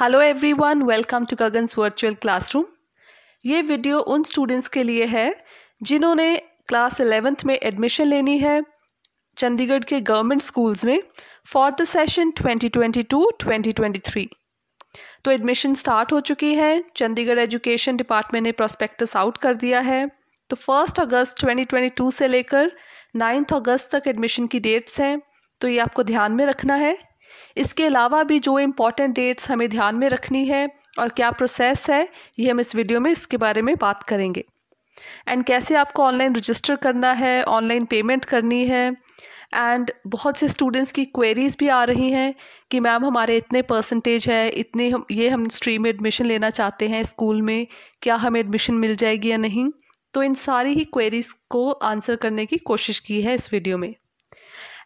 hello everyone welcome to Gagan's virtual classroom ये video उन students के लिए है जिन्होंने क्लास एलेवेंथ में एडमिशन लेनी है चंडीगढ़ के गवर्नमेंट स्कूल्स में फॉर द सेशन 2022-2023 तो एडमिशन स्टार्ट हो चुकी है चंडीगढ़ एजुकेशन डिपार्टमेंट ने प्रोस्पेक्टस आउट कर दिया है तो फर्स्ट अगस्त 2022 से लेकर नाइन्थ अगस्त तक एडमिशन की डेट्स हैं तो ये आपको ध्यान में रखना है इसके अलावा भी जो इम्पॉर्टेंट डेट्स हमें ध्यान में रखनी है और क्या प्रोसेस है ये हम इस वीडियो में इसके बारे में बात करेंगे एंड कैसे आपको ऑनलाइन रजिस्टर करना है ऑनलाइन पेमेंट करनी है एंड बहुत से स्टूडेंट्स की क्वेरीज भी आ रही हैं कि मैम हमारे इतने परसेंटेज है इतने हम ये हम स्ट्रीम में एडमिशन लेना चाहते हैं स्कूल में क्या हमें एडमिशन मिल जाएगी या नहीं तो इन सारी ही क्वेरीज़ को आंसर करने की कोशिश की है इस वीडियो में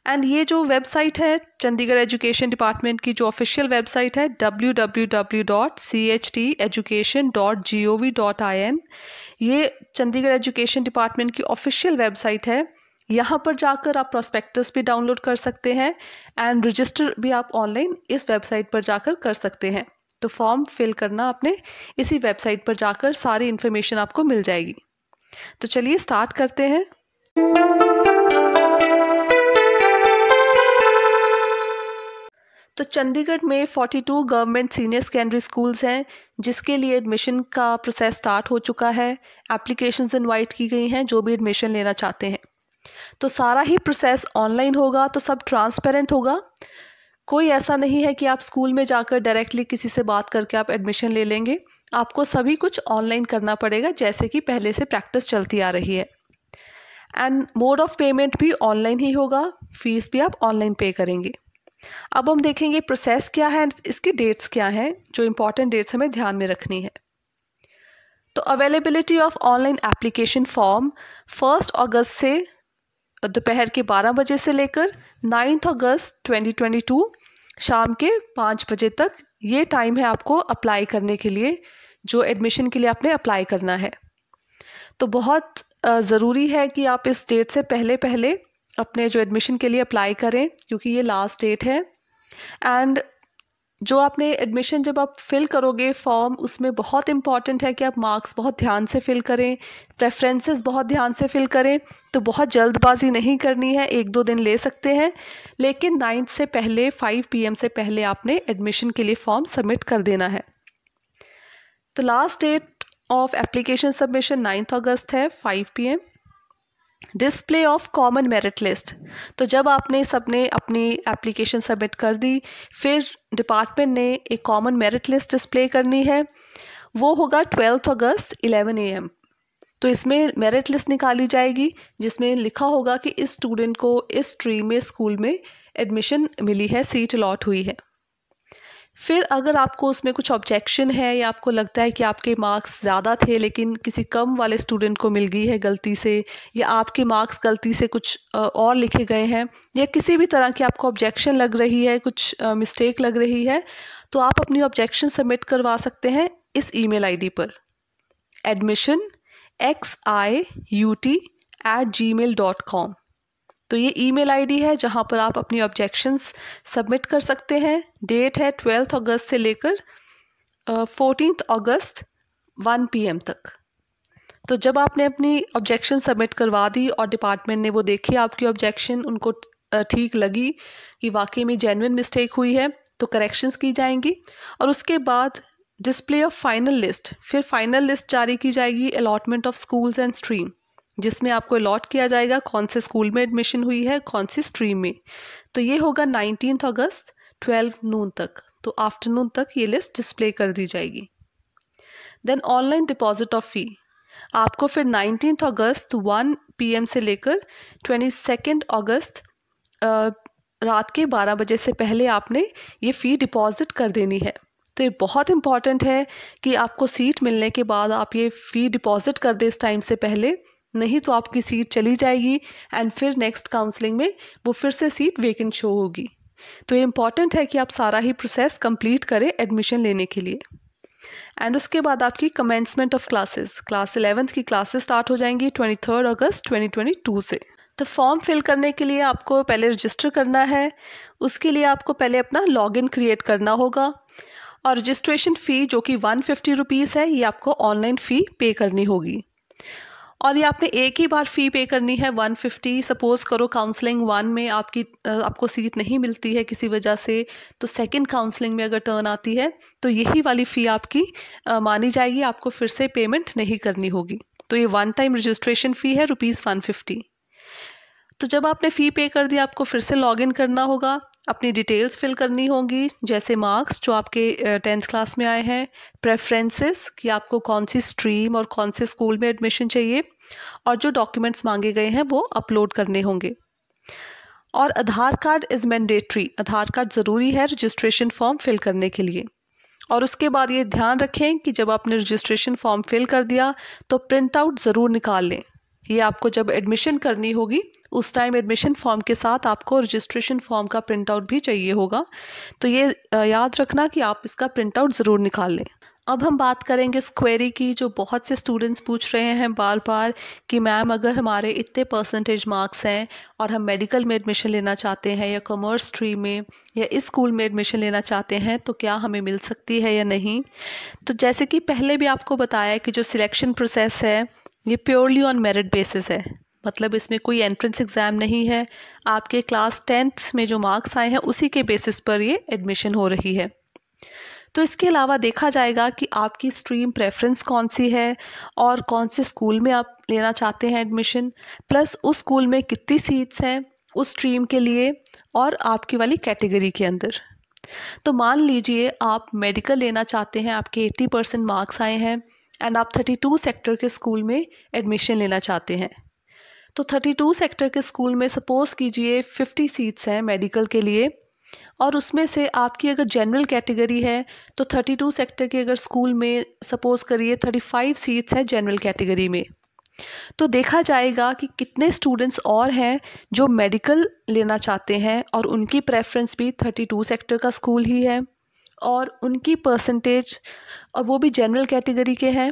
एंड ये जो वेबसाइट है चंडीगढ़ एजुकेशन डिपार्टमेंट की जो ऑफिशियल वेबसाइट है W W W dot C H T education G O V dot I N ये चंडीगढ़ एजुकेशन डिपार्टमेंट की ऑफिशियल वेबसाइट है यहाँ पर जाकर आप प्रोस्पेक्टस भी डाउनलोड कर सकते हैं एंड रजिस्टर भी आप ऑनलाइन इस वेबसाइट पर जाकर कर सकते हैं तो फॉर्म फिल करना आपने इसी वेबसाइट पर जाकर सारी इन्फॉर्मेशन आपको मिल जाएगी तो चलिए स्टार्ट करते हैं तो चंडीगढ़ में 42 गवर्नमेंट सीनियर सेकेंडरी स्कूल्स हैं जिसके लिए एडमिशन का प्रोसेस स्टार्ट हो चुका है एप्लीकेशंस इनवाइट की गई हैं जो भी एडमिशन लेना चाहते हैं तो सारा ही प्रोसेस ऑनलाइन होगा तो सब ट्रांसपेरेंट होगा कोई ऐसा नहीं है कि आप स्कूल में जाकर डायरेक्टली किसी से बात करके आप एडमिशन ले लेंगे आपको सभी कुछ ऑनलाइन करना पड़ेगा जैसे कि पहले से प्रैक्टिस चलती आ रही है एंड मोड ऑफ पेमेंट भी ऑनलाइन ही होगा फीस भी आप ऑनलाइन पे करेंगे अब हम देखेंगे प्रोसेस क्या है इसकी डेट्स क्या हैं जो इम्पॉर्टेंट डेट्स हमें ध्यान में रखनी है तो availability of online application form first August से दोपहर के बारह बजे से लेकर नाइन्थ अगस्त 2022 शाम के पाँच बजे तक ये टाइम है आपको अप्लाई करने के लिए जो एडमिशन के लिए आपने अप्लाई करना है तो बहुत ज़रूरी है कि आप इस डेट से पहले पहले अपने जो एडमिशन के लिए अप्लाई करें क्योंकि ये लास्ट डेट है एंड जो आपने एडमिशन जब आप फिल करोगे फॉर्म उसमें बहुत इंपॉर्टेंट है कि आप मार्क्स बहुत ध्यान से फिल करें प्रेफरेंसेस बहुत ध्यान से फिल करें तो बहुत जल्दबाजी नहीं करनी है एक दो दिन ले सकते हैं लेकिन नाइन्थ से पहले फाइव पीएम से पहले आपने एडमिशन के लिए फॉर्म सबमिट कर देना है तो last date of application submission ninth August है P M display of common merit list तो जब आपने सबने अपनी एप्लीकेशन सबमिट कर दी फिर डिपार्टमेंट ने एक कॉमन मेरिट लिस्ट डिस्प्ले करनी है वो होगा ट्वेल्थ अगस्त इलेवन एम तो इसमें मेरिट लिस्ट निकाली जाएगी जिसमें लिखा होगा कि इस स्टूडेंट को इस स्ट्रीम में स्कूल में एडमिशन मिली है सीट अलॉट हुई है फिर अगर आपको उसमें कुछ ऑब्जेक्शन है या आपको लगता है कि आपके मार्क्स ज़्यादा थे लेकिन किसी कम वाले स्टूडेंट को मिल गई है गलती से या आपके मार्क्स गलती से कुछ और लिखे गए हैं या किसी भी तरह की आपको ऑब्जेक्शन लग रही है कुछ मिस्टेक लग रही है तो आप अपनी ऑब्जेक्शन सबमिट करवा सकते हैं इस ई मेल पर admission X I U T at Gmail dot com तो ये ईमेल आईडी है जहाँ पर आप अपनी ऑब्जेक्शंस सबमिट कर सकते हैं डेट है ट्वेल्थ अगस्त से लेकर फोर्टीन अगस्त वन पीएम तक तो जब आपने अपनी ऑब्जेक्शन सबमिट करवा दी और डिपार्टमेंट ने वो देखी आपकी ऑब्जेक्शन उनको ठीक लगी कि वाकई में जेनविन मिस्टेक हुई है तो करेक्शंस की जाएंगी और उसके बाद डिस्प्ले ऑफ फाइनल लिस्ट फिर फाइनल लिस्ट जारी की जाएगी allotment of schools and stream जिसमें आपको अलॉट किया जाएगा कौन से स्कूल में एडमिशन हुई है कौन सी स्ट्रीम में तो ये होगा नाइनटीन अगस्त ट्वेल्व नून तक तो आफ्टरनून तक ये लिस्ट डिस्प्ले कर दी जाएगी then online deposit of fee आपको फिर नाइनटीन अगस्त वन पी से लेकर ट्वेंटी सेकेंड अगस्त रात के बारह बजे से पहले आपने ये फ़ी डिपॉजिट कर देनी है तो ये बहुत इम्पॉर्टेंट है कि आपको सीट मिलने के बाद आप ये फ़ी डिपॉज़िट कर दें इस टाइम से पहले नहीं तो आपकी सीट चली जाएगी एंड फिर नेक्स्ट काउंसलिंग में वो फिर से सीट वेकेंट शो होगी तो ये इम्पॉर्टेंट है कि आप सारा ही प्रोसेस कंप्लीट करें एडमिशन लेने के लिए एंड उसके बाद आपकी commencement of classes class eleventh की क्लासेस स्टार्ट हो जाएंगी twenty third August twenty twenty two से तो फॉर्म फिल करने के लिए आपको पहले रजिस्टर करना है उसके लिए आपको पहले अपना लॉगिन क्रिएट करना होगा और रजिस्ट्रेशन फ़ी जो कि वन फिफ्टी रुपीज़ है ये आपको ऑनलाइन फ़ी पे करनी होगी और ये आपने एक ही बार फ़ी पे करनी है 150 सपोज़ करो काउंसलिंग वन में आपकी आपको सीट नहीं मिलती है किसी वजह से तो सेकंड काउंसलिंग में अगर टर्न आती है तो यही वाली फ़ी आपकी मानी जाएगी आपको फिर से पेमेंट नहीं करनी होगी तो ये वन टाइम रजिस्ट्रेशन फ़ी है रुपीज़ वन फिफ्टी तो जब आपने फ़ी पे कर दी आपको फिर से लॉग इन करना होगा अपनी डिटेल्स फिल करनी होगी जैसे मार्क्स जो आपके टेंथ क्लास में आए हैं प्रेफरेंसेस कि आपको कौन सी स्ट्रीम और कौन से स्कूल में एडमिशन चाहिए और जो डॉक्यूमेंट्स मांगे गए हैं वो अपलोड करने होंगे और Aadhaar card is mandatory Aadhaar card ज़रूरी है रजिस्ट्रेशन फॉर्म फिल करने के लिए और उसके बाद ये ध्यान रखें कि जब आपने रजिस्ट्रेशन फॉर्म फिल कर दिया तो प्रिंट आउट ज़रूर निकाल लें ये आपको जब एडमिशन करनी होगी उस टाइम एडमिशन फॉर्म के साथ आपको रजिस्ट्रेशन फॉर्म का प्रिंट आउट भी चाहिए होगा तो ये याद रखना कि आप इसका प्रिंट आउट ज़रूर निकाल लें अब हम बात करेंगे इस क्वेरी की जो बहुत से स्टूडेंट्स पूछ रहे हैं बार बार कि मैम अगर हमारे इतने परसेंटेज मार्क्स हैं और हम मेडिकल में एडमिशन लेना चाहते हैं या कॉमर्स स्ट्रीम में या इस स्कूल में एडमिशन लेना चाहते हैं तो क्या हमें मिल सकती है या नहीं तो जैसे कि पहले भी आपको बताया कि जो सिलेक्शन प्रोसेस है ये प्योरली ऑन मेरिट बेसिस है मतलब इसमें कोई एंट्रेंस एग्ज़ाम नहीं है आपके क्लास टेंथ में जो मार्क्स आए हैं उसी के बेसिस पर ये एडमिशन हो रही है तो इसके अलावा देखा जाएगा कि आपकी स्ट्रीम प्रेफरेंस कौन सी है और कौन से स्कूल में आप लेना चाहते हैं एडमिशन प्लस उस स्कूल में कितनी सीट्स हैं उस स्ट्रीम के लिए और आपकी वाली कैटेगरी के अंदर तो मान लीजिए आप मेडिकल लेना चाहते हैं आपके 80 परसेंट मार्क्स आए हैं एंड आप 32 सेक्टर के स्कूल में एडमिशन लेना चाहते हैं तो 32 सेक्टर के स्कूल में सपोज़ कीजिए 50 सीट्स हैं मेडिकल के लिए और उसमें से आपकी अगर जनरल कैटेगरी है तो 32 सेक्टर के अगर स्कूल में सपोज़ करिए 35 सीट्स हैं जनरल कैटेगरी में तो देखा जाएगा कि कितने स्टूडेंट्स और हैं जो मेडिकल लेना चाहते हैं और उनकी प्रेफरेंस भी 32 सेक्टर का स्कूल ही है और उनकी परसेंटेज और वो भी जनरल कैटेगरी के हैं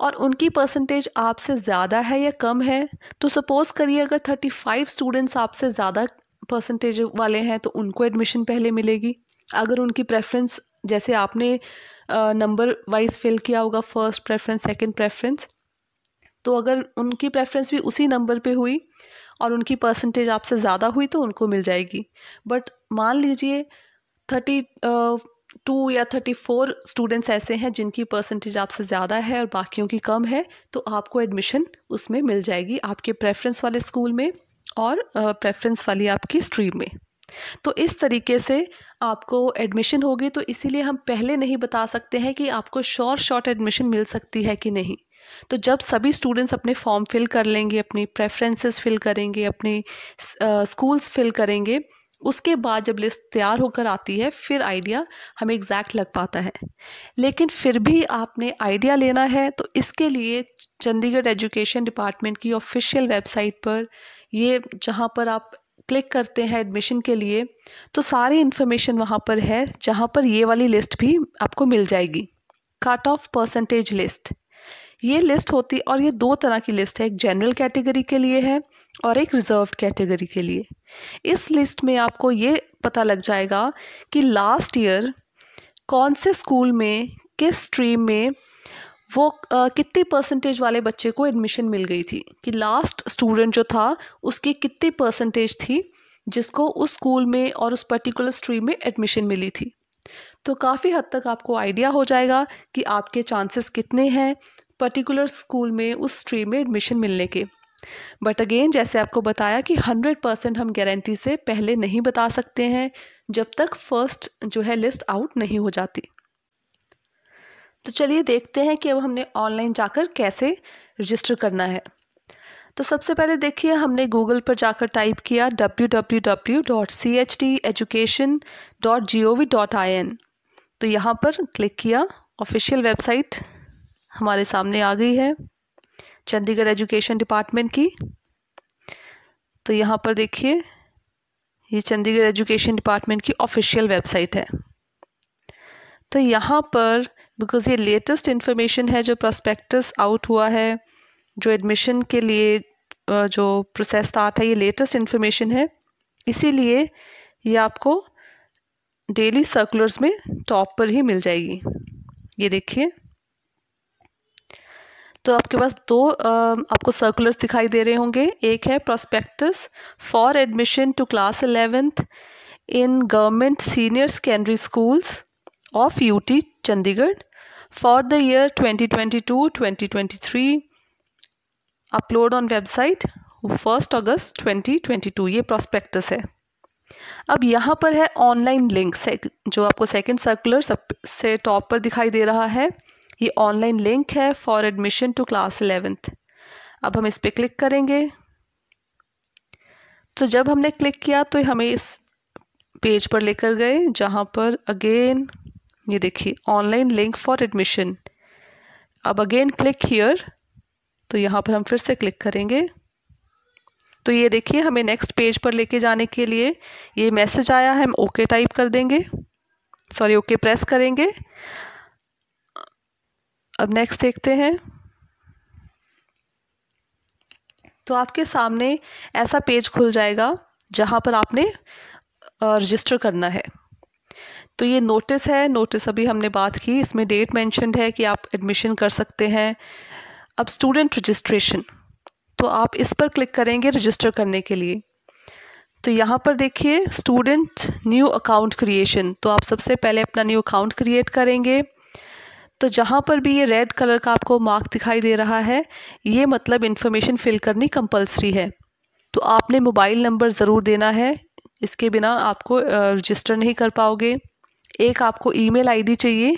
और उनकी परसेंटेज आपसे ज़्यादा है या कम है तो सपोज़ करिए अगर थर्टी फाइव स्टूडेंट्स आपसे ज़्यादा परसेंटेज वाले हैं तो उनको एडमिशन पहले मिलेगी अगर उनकी प्रेफरेंस जैसे आपने नंबर वाइज फिल किया होगा फर्स्ट प्रेफरेंस सेकंड प्रेफरेंस तो अगर उनकी प्रेफरेंस भी उसी नंबर पे हुई और उनकी परसेंटेज आपसे ज़्यादा हुई तो उनको मिल जाएगी बट मान लीजिए थर्टी टू या थर्टी फोर स्टूडेंट्स ऐसे हैं जिनकी परसेंटेज आपसे ज़्यादा है और बाकियों की कम है तो आपको एडमिशन उसमें मिल जाएगी आपके प्रेफरेंस वाले स्कूल में और प्रेफरेंस वाली आपकी स्ट्रीम में तो इस तरीके से आपको एडमिशन होगी तो इसीलिए हम पहले नहीं बता सकते हैं कि आपको शॉर्ट शॉर्ट एडमिशन मिल सकती है कि नहीं तो जब सभी स्टूडेंट्स अपने फॉर्म फिल कर लेंगे अपनी प्रेफरेंसेस फिल करेंगे अपने स्कूल्स फिल करेंगे उसके बाद जब लिस्ट तैयार होकर आती है फिर आइडिया हमें एग्जैक्ट लग पाता है लेकिन फिर भी आपने आइडिया लेना है तो इसके लिए चंडीगढ़ एजुकेशन डिपार्टमेंट की ऑफिशियल वेबसाइट पर ये जहाँ पर आप क्लिक करते हैं एडमिशन के लिए तो सारी इन्फॉर्मेशन वहाँ पर है जहाँ पर ये वाली लिस्ट भी आपको मिल जाएगी कट ऑफ परसेंटेज लिस्ट ये लिस्ट होती और ये दो तरह की लिस्ट है एक जनरल कैटेगरी के लिए है और एक रिजर्व कैटेगरी के लिए इस लिस्ट में आपको ये पता लग जाएगा कि लास्ट ईयर कौन से स्कूल में किस स्ट्रीम में वो आ, कितनी परसेंटेज वाले बच्चे को एडमिशन मिल गई थी कि लास्ट स्टूडेंट जो था उसकी कितनी परसेंटेज थी जिसको उस स्कूल में और उस पर्टिकुलर स्ट्रीम में एडमिशन मिली थी तो काफ़ी हद तक आपको आइडिया हो जाएगा कि आपके चांसेस कितने हैं पर्टिकुलर स्कूल में उस स्ट्रीम में एडमिशन मिलने के बट अगेन जैसे आपको बताया कि 100 परसेंट हम गारंटी से पहले नहीं बता सकते हैं जब तक फर्स्ट जो है लिस्ट आउट नहीं हो जाती तो चलिए देखते हैं कि अब हमने ऑनलाइन जाकर कैसे रजिस्टर करना है तो सबसे पहले देखिए हमने गूगल पर जाकर टाइप किया www.chteducation.gov.in तो यहाँ पर क्लिक किया ऑफिशियल वेबसाइट हमारे सामने आ गई है चंडीगढ़ एजुकेशन डिपार्टमेंट की तो यहाँ पर देखिए ये चंडीगढ़ एजुकेशन डिपार्टमेंट की ऑफिशियल वेबसाइट है तो यहाँ पर बिकॉज़ ये लेटेस्ट इन्फॉर्मेशन है जो प्रोस्पेक्टस आउट हुआ है जो एडमिशन के लिए जो प्रोसेस स्टार्ट है ये लेटेस्ट इन्फॉर्मेशन है इसीलिए ये आपको डेली सर्कुलर्स में टॉप पर ही मिल जाएगी ये देखिए तो आपके पास दो आपको सर्कुलर्स दिखाई दे रहे होंगे एक है prospectus for admission to class eleventh in government senior secondary schools of UT Chandigarh for the year 2022 2023 upload on website first August 2022 ये प्रोस्पेक्टस है अब यहाँ पर है ऑनलाइन लिंक से जो आपको सेकंड सर्कुलर सब से टॉप पर दिखाई दे रहा है ये ऑनलाइन लिंक है for admission to class eleventh अब हम इस पर क्लिक करेंगे तो जब हमने क्लिक किया तो हमें इस पेज पर लेकर गए जहाँ पर अगेन ये देखिए ऑनलाइन लिंक फॉर एडमिशन अब अगेन क्लिक हियर तो यहाँ पर हम फिर से क्लिक करेंगे तो ये देखिए हमें नेक्स्ट पेज पर लेके जाने के लिए ये मैसेज आया है हम ओके टाइप कर देंगे सॉरी ओके प्रेस करेंगे अब नेक्स्ट देखते हैं तो आपके सामने ऐसा पेज खुल जाएगा जहाँ पर आपने रजिस्टर करना है तो ये नोटिस है नोटिस अभी हमने बात की इसमें डेट मैंशनड है कि आप एडमिशन कर सकते हैं अब स्टूडेंट रजिस्ट्रेशन तो आप इस पर क्लिक करेंगे रजिस्टर करने के लिए तो यहाँ पर देखिए स्टूडेंट न्यू अकाउंट क्रिएशन तो आप सबसे पहले अपना न्यू अकाउंट क्रिएट करेंगे तो जहाँ पर भी ये रेड कलर का आपको मार्क दिखाई दे रहा है ये मतलब इन्फॉर्मेशन फिल करनी कंपलसरी है तो आपने मोबाइल नंबर ज़रूर देना है इसके बिना आपको रजिस्टर नहीं कर पाओगे एक आपको ईमेल आईडी चाहिए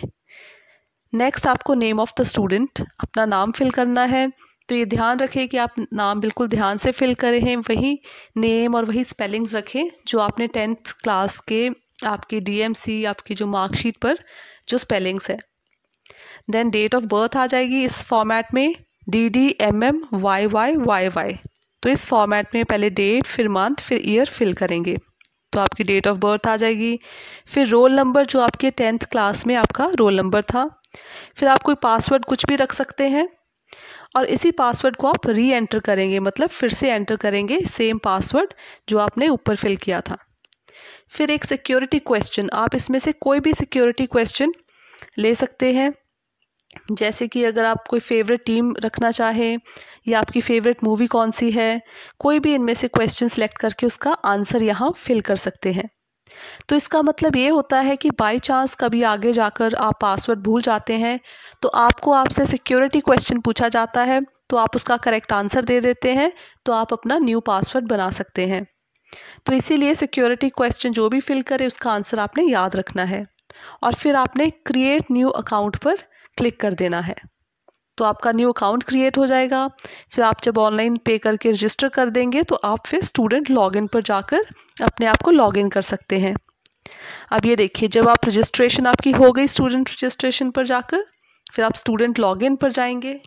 नेक्स्ट आपको नेम ऑफ़ द स्टूडेंट अपना नाम फिल करना है तो ये ध्यान रखें कि आप नाम बिल्कुल ध्यान से फिल करें वही नेम और वही स्पेलिंग्स रखें जो आपने टेंथ क्लास के आपके डीएमसी आपकी जो मार्कशीट पर जो स्पेलिंग्स है देन डेट ऑफ बर्थ आ जाएगी इस फॉर्मेट में D D M M Y Y Y Y तो इस फॉर्मेट में पहले डेट फिर मंथ फिर ईयर फिल करेंगे तो आपकी डेट ऑफ बर्थ आ जाएगी फिर रोल नंबर जो आपके टेंथ क्लास में आपका रोल नंबर था फिर आप कोई पासवर्ड कुछ भी रख सकते हैं और इसी पासवर्ड को आप री एंटर करेंगे मतलब फिर से एंटर करेंगे सेम पासवर्ड जो आपने ऊपर फिल किया था फिर एक सिक्योरिटी क्वेश्चन आप इसमें से कोई भी सिक्योरिटी क्वेश्चन ले सकते हैं जैसे कि अगर आप कोई फेवरेट टीम रखना चाहें या आपकी फेवरेट मूवी कौन सी है कोई भी इनमें से क्वेश्चन सेलेक्ट करके उसका आंसर यहाँ फिल कर सकते हैं तो इसका मतलब ये होता है कि बाय चांस कभी आगे जाकर आप पासवर्ड भूल जाते हैं तो आपको आपसे सिक्योरिटी क्वेश्चन पूछा जाता है तो आप उसका करेक्ट आंसर दे देते हैं तो आप अपना न्यू पासवर्ड बना सकते हैं तो इसीलिए सिक्योरिटी क्वेश्चन जो भी फिल करे उसका आंसर आपने याद रखना है और फिर आपने क्रिएट न्यू अकाउंट पर क्लिक कर देना है तो आपका न्यू अकाउंट क्रिएट हो जाएगा फिर आप जब ऑनलाइन पे करके रजिस्टर कर देंगे तो आप फिर स्टूडेंट लॉगिन पर जाकर अपने आप को लॉगिन कर सकते हैं अब ये देखिए जब आप रजिस्ट्रेशन आपकी हो गई स्टूडेंट रजिस्ट्रेशन पर जाकर फिर आप स्टूडेंट लॉगिन पर जाएंगे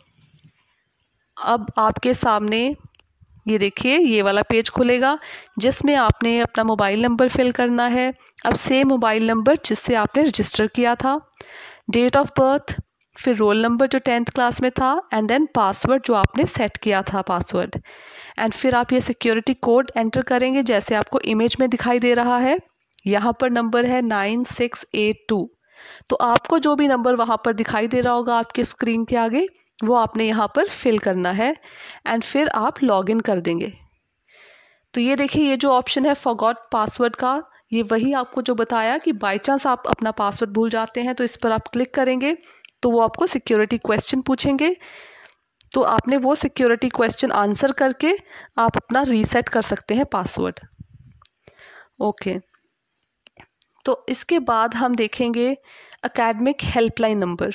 अब आपके सामने ये देखिए ये वाला पेज खुलेगा जिसमें आपने अपना मोबाइल नंबर फिल करना है अब सेम मोबाइल नंबर जिससे आपने रजिस्टर किया था डेट ऑफ बर्थ फिर रोल नंबर जो टेंथ क्लास में था एंड देन पासवर्ड जो आपने सेट किया था पासवर्ड एंड फिर आप ये सिक्योरिटी कोड एंटर करेंगे जैसे आपको इमेज में दिखाई दे रहा है यहाँ पर नंबर है नाइन सिक्स एट टू तो आपको जो भी नंबर वहाँ पर दिखाई दे रहा होगा आपके स्क्रीन के आगे वो आपने यहाँ पर फिल करना है एंड फिर आप लॉगिन कर देंगे तो ये देखिए ये जो ऑप्शन है फॉगॉट पासवर्ड का ये वही आपको जो बताया कि बाई चांस आप अपना पासवर्ड भूल जाते हैं तो इस पर आप क्लिक करेंगे तो वो आपको सिक्योरिटी क्वेश्चन पूछेंगे तो आपने वो सिक्योरिटी क्वेश्चन आंसर करके आप अपना रीसेट कर सकते हैं पासवर्ड ओके तो इसके बाद हम देखेंगे अकेडमिक हेल्पलाइन नंबर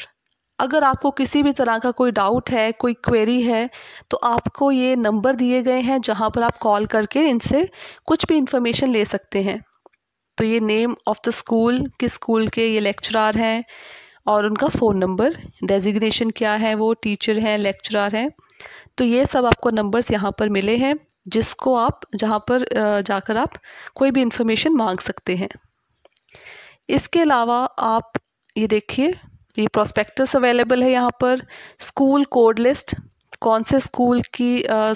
अगर आपको किसी भी तरह का कोई डाउट है कोई क्वेरी है तो आपको ये नंबर दिए गए हैं जहाँ पर आप कॉल करके इनसे कुछ भी इंफॉर्मेशन ले सकते हैं तो ये नेम ऑफ़ द स्कूल किस स्कूल के ये लेक्चरार हैं और उनका फ़ोन नंबर डेजिग्नेशन क्या है वो टीचर हैं लेक्चरर हैं तो ये सब आपको नंबर्स यहाँ पर मिले हैं जिसको आप जहाँ पर जाकर आप कोई भी इंफॉर्मेशन मांग सकते हैं इसके अलावा आप ये देखिए ये प्रोस्पेक्टस अवेलेबल है यहाँ पर स्कूल कोड लिस्ट कौन से स्कूल की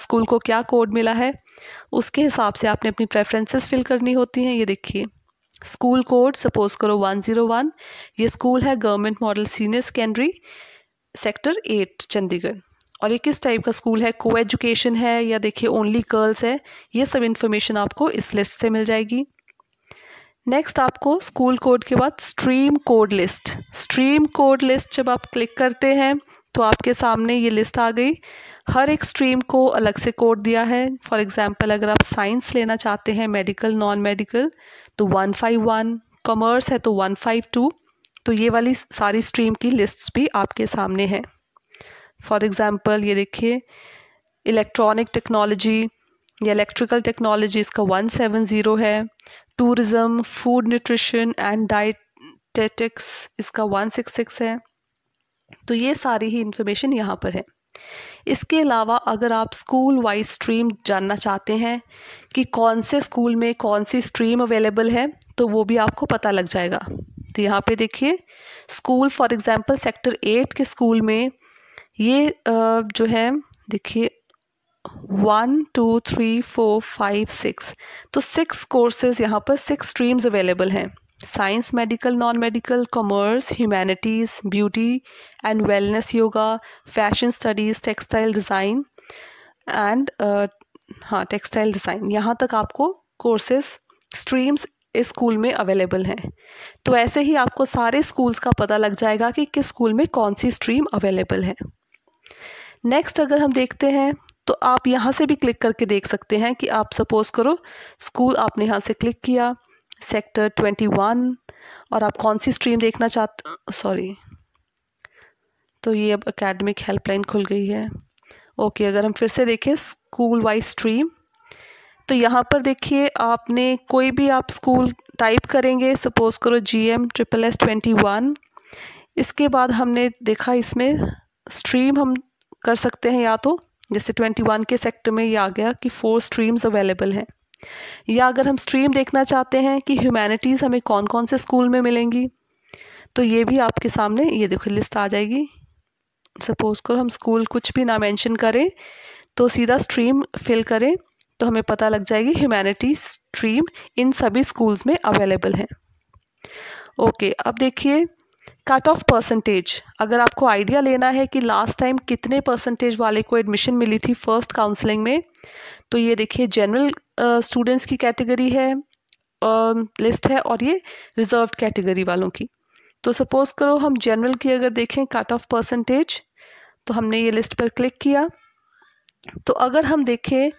स्कूल को क्या कोड मिला है उसके हिसाब से आपने अपनी प्रेफरेंसेस फिल करनी होती हैं ये देखिए स्कूल कोड सपोज करो 101 ये स्कूल है government model senior secondary sector eight Chandigarh और ये किस टाइप का स्कूल है को एजुकेशन है या देखिए ओनली गर्ल्स है ये सब इन्फॉर्मेशन आपको इस लिस्ट से मिल जाएगी नेक्स्ट आपको स्कूल कोड के बाद stream code list stream code list जब आप क्लिक करते हैं तो आपके सामने ये लिस्ट आ गई हर एक स्ट्रीम को अलग से कोड दिया है फॉर एग्ज़ाम्पल अगर आप साइंस लेना चाहते हैं मेडिकल नॉन मेडिकल तो वन फाइव वन कॉमर्स है तो वन फाइव टू तो ये वाली सारी स्ट्रीम की लिस्ट्स भी आपके सामने हैं फॉर एग्ज़ाम्पल ये देखिए इलेक्ट्रॉनिक टेक्नोलॉजी या इलेक्ट्रिकल टेक्नोलॉजी इसका वन सेवन ज़ीरो है tourism food nutrition and dietetics इसका वन सिक्स सिक्स है तो ये सारी ही इन्फॉर्मेशन यहाँ पर है इसके अलावा अगर आप स्कूल वाइज स्ट्रीम जानना चाहते हैं कि कौन से स्कूल में कौन सी स्ट्रीम अवेलेबल है तो वो भी आपको पता लग जाएगा तो यहाँ पे देखिए school for example sector eight के स्कूल में ये जो है देखिए one two three four five six तो सिक्स कोर्सेज यहाँ पर सिक्स स्ट्रीम्स अवेलेबल हैं science medical non medical commerce humanities beauty and wellness yoga fashion studies textile design and हाँ टेक्सटाइल डिज़ाइन यहाँ तक आपको कोर्सेस स्ट्रीम्स इस स्कूल में अवेलेबल हैं तो ऐसे ही आपको सारे स्कूल्स का पता लग जाएगा कि किस स्कूल में कौन सी स्ट्रीम अवेलेबल है नेक्स्ट अगर हम देखते हैं तो आप यहाँ से भी क्लिक करके देख सकते हैं कि आप सपोज़ करो स्कूल आपने यहाँ से क्लिक किया सेक्टर ट्वेंटी वन और आप कौन सी स्ट्रीम देखना चाहते सॉरी तो ये अब एकेडमिक हेल्पलाइन खुल गई है ओके अगर हम फिर से देखें स्कूल वाइज स्ट्रीम तो यहाँ पर देखिए आपने कोई भी आप स्कूल टाइप करेंगे सपोज़ करो G M triple S twenty one इसके बाद हमने देखा इसमें स्ट्रीम हम कर सकते हैं या तो जैसे ट्वेंटी वन के सेक्टर में ये आ गया कि फोर स्ट्रीम्स अवेलेबल हैं या अगर हम स्ट्रीम देखना चाहते हैं कि ह्यूमैनिटीज़ हमें कौन कौन से स्कूल में मिलेंगी तो ये भी आपके सामने ये देखो लिस्ट आ जाएगी सपोज़ करो हम स्कूल कुछ भी ना मेंशन करें तो सीधा स्ट्रीम फिल करें तो हमें पता लग जाएगी ह्यूमैनिटी स्ट्रीम इन सभी स्कूल्स में अवेलेबल है ओके अब देखिए कट ऑफ परसेंटेज अगर आपको आइडिया लेना है कि लास्ट टाइम कितने परसेंटेज वाले को एडमिशन मिली थी फर्स्ट काउंसलिंग में तो ये देखिए जनरल स्टूडेंट्स की कैटेगरी है लिस्ट है और ये रिजर्व कैटेगरी वालों की तो सपोज़ करो हम जनरल की अगर देखें कट ऑफ परसेंटेज तो हमने ये लिस्ट पर क्लिक किया तो अगर हम देखें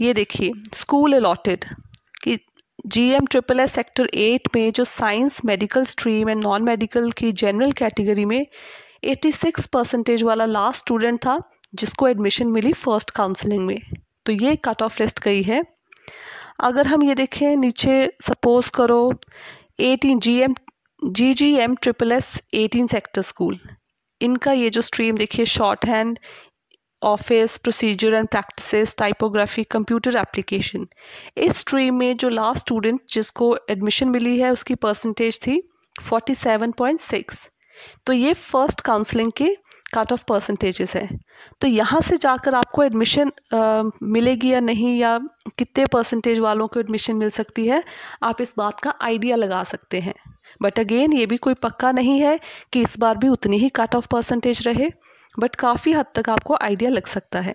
ये देखिए स्कूल अलॉटेड कि G M triple S sector eight में जो science medical stream and non medical की जनरल कैटेगरी में 86 परसेंटेज वाला लास्ट स्टूडेंट था जिसको एडमिशन मिली फर्स्ट काउंसलिंग में तो ये कट ऑफ लिस्ट गई है अगर हम ये देखें नीचे सपोज़ करो eighteen G M G G M triple S eighteen sector school इनका ये जो स्ट्रीम देखिए shorthand office procedure and practice typography computer application इस स्ट्रीम में जो लास्ट स्टूडेंट जिसको एडमिशन मिली है उसकी परसेंटेज थी 47.6 तो ये फर्स्ट काउंसलिंग के कट ऑफ परसेंटेजेस है तो यहाँ से जाकर आपको एडमिशन मिलेगी या नहीं या कितने परसेंटेज वालों को एडमिशन मिल सकती है आप इस बात का आइडिया लगा सकते हैं बट अगेन ये भी कोई पक्का नहीं है कि इस बार भी उतनी ही कट ऑफ परसेंटेज रहे बट काफ़ी हद तक आपको आइडिया लग सकता है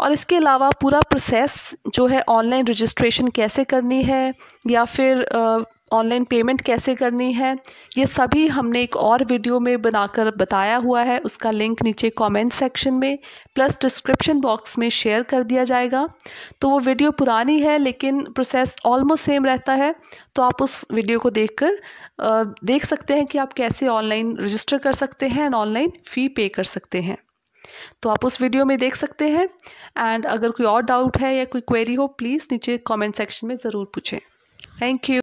और इसके अलावा पूरा प्रोसेस जो है ऑनलाइन रजिस्ट्रेशन कैसे करनी है या फिर ऑनलाइन पेमेंट कैसे करनी है ये सभी हमने एक और वीडियो में बनाकर बताया हुआ है उसका लिंक नीचे कमेंट सेक्शन में प्लस डिस्क्रिप्शन बॉक्स में शेयर कर दिया जाएगा तो वो वीडियो पुरानी है लेकिन प्रोसेस ऑलमोस्ट सेम रहता है तो आप उस वीडियो को देखकर देख सकते हैं कि आप कैसे ऑनलाइन रजिस्टर कर सकते हैं एंड ऑनलाइन फ़ी पे कर सकते हैं तो आप उस वीडियो में देख सकते हैं एंड अगर कोई और डाउट है या कोई क्वेरी हो प्लीज़ नीचे कमेंट सेक्शन में ज़रूर पूछें थैंक यू